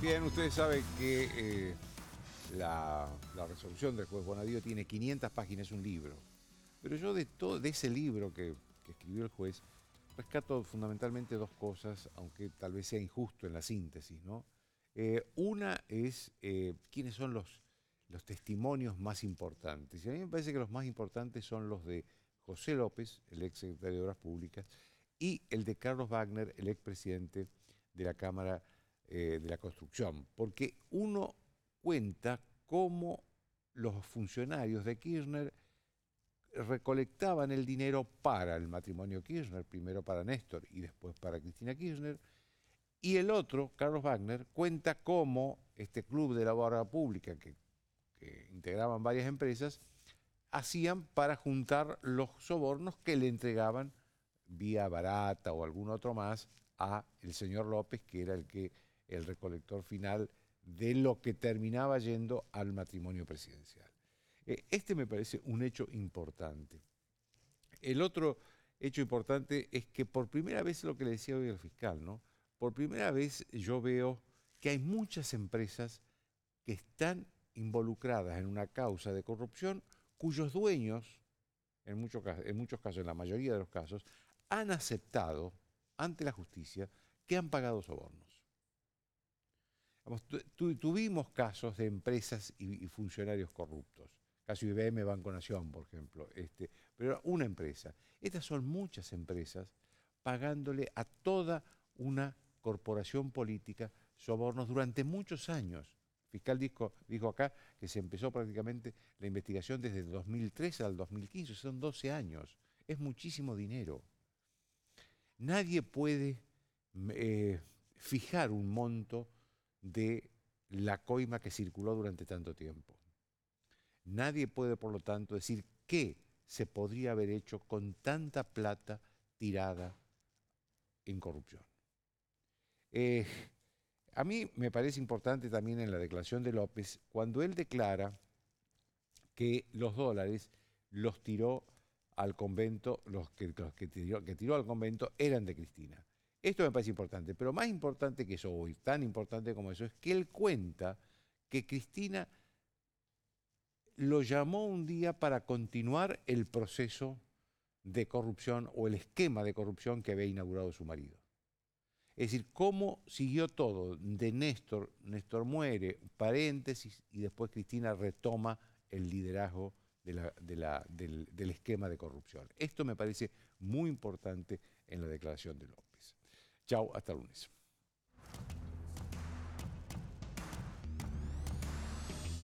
Bien, ustedes saben que eh, la, resolución del juez Bonadío tiene 500 páginas, es un libro. Pero yo de, todo, de ese libro que, escribió el juez, rescato fundamentalmente dos cosas, aunque tal vez sea injusto en la síntesis, ¿no? Eh, una es eh, quiénes son los, los testimonios más importantes. Y a mí me parece que los más importantes son los de José López, el ex secretario de Obras Públicas, y el de Carlos Wagner, el ex presidente de la Cámara eh, de la construcción, porque uno cuenta cómo los funcionarios de Kirchner recolectaban el dinero para el matrimonio Kirchner, primero para Néstor y después para Cristina Kirchner, y el otro, Carlos Wagner, cuenta cómo este club de la barra pública que, que integraban varias empresas, hacían para juntar los sobornos que le entregaban vía barata o algún otro más a el señor López, que era el que el recolector final de lo que terminaba yendo al matrimonio presidencial. Eh, este me parece un hecho importante. El otro hecho importante es que por primera vez, lo que le decía hoy el fiscal, ¿no? por primera vez yo veo que hay muchas empresas que están involucradas en una causa de corrupción cuyos dueños, en muchos, casos, en muchos casos, en la mayoría de los casos, han aceptado ante la justicia que han pagado sobornos tuvimos casos de empresas y, funcionarios corruptos. Caso IBM, Banco Nación, por ejemplo. Este, pero era una empresa. Estas son muchas empresas pagándole a toda una corporación política sobornos durante muchos años. El fiscal dijo, dijo acá que se empezó prácticamente la investigación desde el 2013 al 2015, son 12 años. Es muchísimo dinero. Nadie puede eh, fijar un monto de la coima que circuló durante tanto tiempo. Nadie puede, por lo tanto, decir qué se podría haber hecho con tanta plata tirada en corrupción. Eh, a mí me parece importante también en la declaración de López, cuando él declara que los dólares los tiró al convento, los que tiró al convento eran de Cristina. Esto me parece importante, pero más importante que eso, hoy, tan importante como eso, es que él cuenta que Cristina lo llamó un día para continuar el proceso de corrupción o el esquema de corrupción que había inaugurado su marido. Es decir, cómo siguió todo de Néstor, Néstor muere, paréntesis, y después Cristina retoma el liderazgo del, del, esquema de corrupción. Esto me parece muy importante en la declaración de López. Ciao, até lunes.